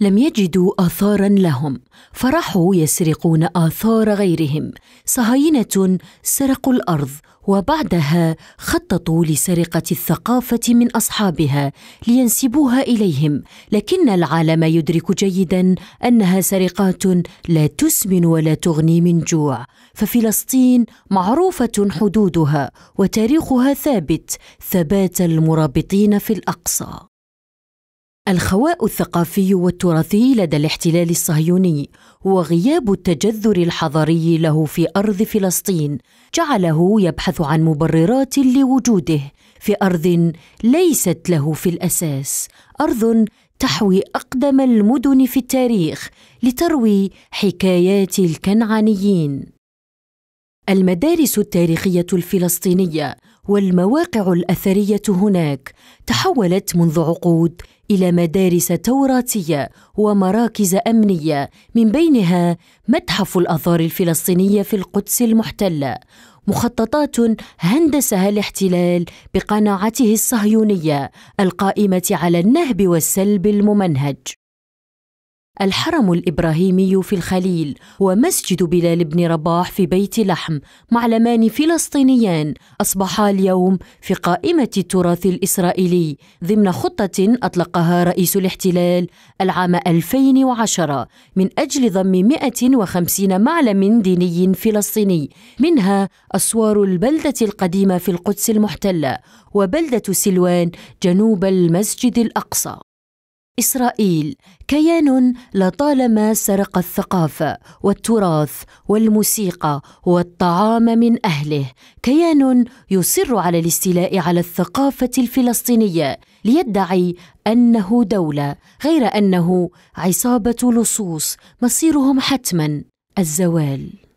لم يجدوا اثارا لهم فراحوا يسرقون اثار غيرهم صهاينه سرقوا الارض وبعدها خططوا لسرقه الثقافه من اصحابها لينسبوها اليهم لكن العالم يدرك جيدا انها سرقات لا تسمن ولا تغني من جوع ففلسطين معروفه حدودها وتاريخها ثابت ثبات المرابطين في الاقصى الخواء الثقافي والتراثي لدى الاحتلال الصهيوني وغياب التجذر الحضاري له في ارض فلسطين جعله يبحث عن مبررات لوجوده في ارض ليست له في الاساس ارض تحوي اقدم المدن في التاريخ لتروي حكايات الكنعانيين المدارس التاريخية الفلسطينية والمواقع الأثرية هناك تحولت منذ عقود إلى مدارس توراتية ومراكز أمنية من بينها متحف الآثار الفلسطينية في القدس المحتلة مخططات هندسها الاحتلال بقناعته الصهيونية القائمة على النهب والسلب الممنهج الحرم الإبراهيمي في الخليل ومسجد بلال بن رباح في بيت لحم معلمان فلسطينيان أصبحا اليوم في قائمة التراث الإسرائيلي ضمن خطة أطلقها رئيس الاحتلال العام 2010 من أجل ضم 150 معلم ديني فلسطيني منها أسوار البلدة القديمة في القدس المحتلة وبلدة سلوان جنوب المسجد الأقصى إسرائيل كيان لطالما سرق الثقافة والتراث والموسيقى والطعام من أهله، كيان يصر على الاستيلاء على الثقافة الفلسطينية ليدعي أنه دولة، غير أنه عصابة لصوص مصيرهم حتما الزوال.